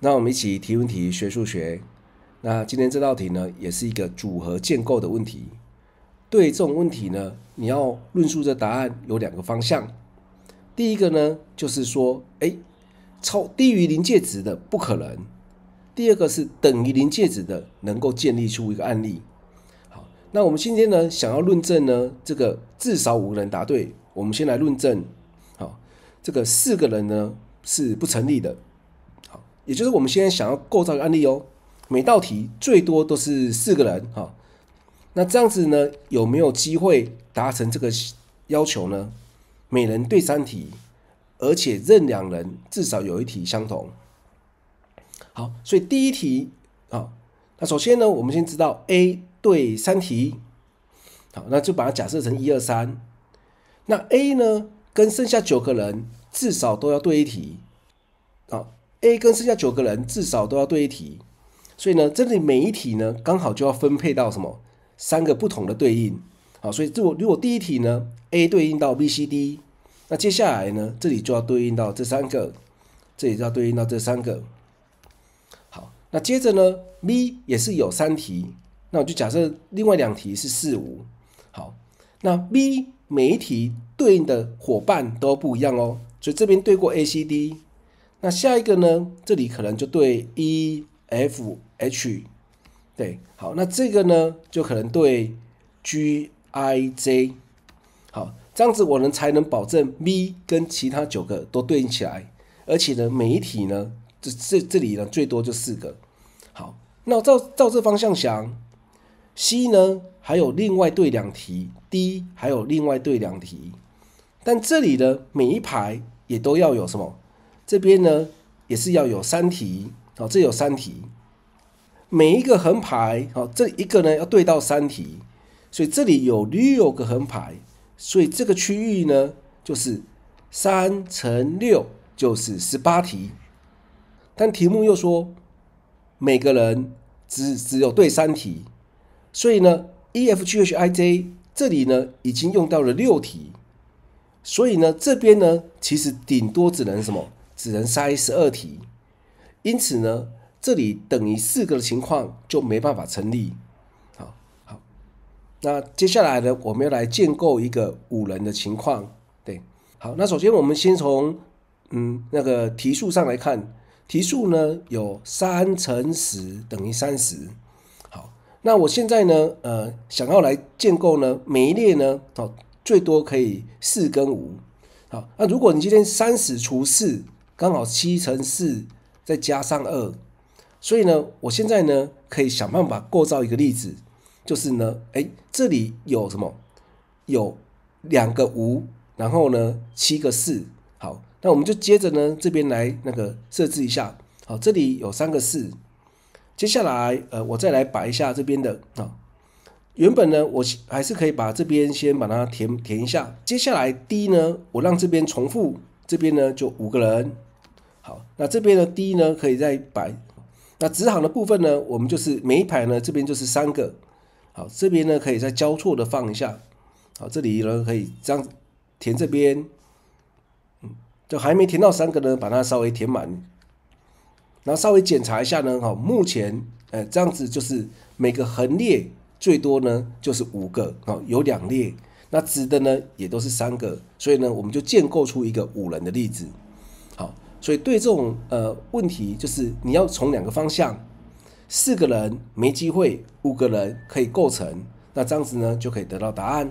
那我们一起提问题、学数学。那今天这道题呢，也是一个组合建构的问题。对这种问题呢，你要论述的答案有两个方向。第一个呢，就是说，哎，超低于临界值的不可能；第二个是等于临界值的，能够建立出一个案例。好，那我们今天呢，想要论证呢，这个至少五个人答对。我们先来论证，好，这个四个人呢是不成立的。也就是我们现在想要构造个案例哦，每道题最多都是四个人哈，那这样子呢有没有机会达成这个要求呢？每人对三题，而且任两人至少有一题相同。好，所以第一题啊，那首先呢，我们先知道 A 对三题，好，那就把它假设成一二三，那 A 呢跟剩下九个人至少都要对一题。A 跟剩下九个人至少都要对一题，所以呢，这里每一题呢刚好就要分配到什么三个不同的对应，好，所以这我如果第一题呢 A 对应到 B、C、D，那接下来呢这里就要对应到这三个，这里就要对应到这三个，好，那接着呢 B 也是有三题，那我就假设另外两题是四五，好，那 B 每一题对应的伙伴都不一样哦，所以这边对过 A、C、D。那下一个呢？这里可能就对 E F H，对，好，那这个呢，就可能对 G I J，好，这样子我们才能保证 V 跟其他九个都对应起来，而且呢，每一体呢，这这这里呢，最多就四个，好，那照照这方向想，C 呢，还有另外对两题，D 还有另外对两题，但这里的每一排也都要有什么？这边呢也是要有三题哦，这有三题，每一个横排哦，这一个呢要对到三题，所以这里有六个横排，所以这个区域呢就是三乘六就是十八题。但题目又说每个人只只有对三题，所以呢 EFGHIJ 这里呢已经用到了六题，所以呢这边呢其实顶多只能什么？只能塞十二题，因此呢，这里等于四个的情况就没办法成立。好好，那接下来呢，我们要来建构一个五人的情况。对，好，那首先我们先从嗯那个题数上来看，题数呢有三乘十等于三十。好，那我现在呢，呃，想要来建构呢，每一列呢，哦，最多可以四跟五。好，那如果你今天三十除四，刚好七乘四再加上二，所以呢，我现在呢可以想办法构造一个例子，就是呢，哎，这里有什么？有两个五，然后呢七个四。好，那我们就接着呢这边来那个设置一下。好，这里有三个四。接下来，呃，我再来摆一下这边的啊。原本呢，我还是可以把这边先把它填填一下。接下来，第一呢，我让这边重复，这边呢就五个人。好，那这边呢 d 呢可以再摆，那直行的部分呢，我们就是每一排呢这边就是三个，好，这边呢可以再交错的放一下，好，这里呢可以这样填这边，嗯，就还没填到三个呢，把它稍微填满，然后稍微检查一下呢，好，目前，哎，这样子就是每个横列最多呢就是五个，好，有两列，那直的呢也都是三个，所以呢我们就建构出一个五人的例子，好。所以对这种呃问题，就是你要从两个方向，四个人没机会，五个人可以构成，那这样子呢就可以得到答案。